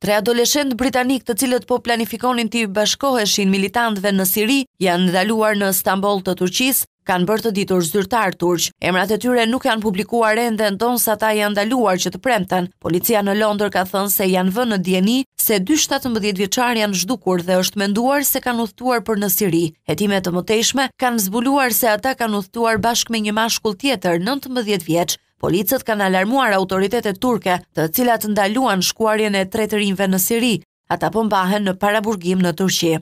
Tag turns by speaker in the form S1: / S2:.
S1: Tre adoleshentë britanikë të cilët po planifikonin të bashkoheshin militantëve në Siri, janë ndaluar në Stamboll të Turqisë, kanë bërë të ditur zyrtar turq. Emrat e tyre nuk janë publikuar ende ndonse ata janë ndaluar që të premten. Policia në Londër ka thënë se janë vënë në dieni se dy 17 vjeçar janë zhdukur dhe është menduar se kanë udhëtuar për në Siri. Hetime të mëtejshme kanë zbuluar se ata kanë udhëtuar bashkë me një mashkull tjetër 19 vjeç. Policët kanë alarmuar autoritetet turke të cilat ndaluan shkuarjen e tretërinve në Siri, ata pëmbahen po në paraburgim në Turqi.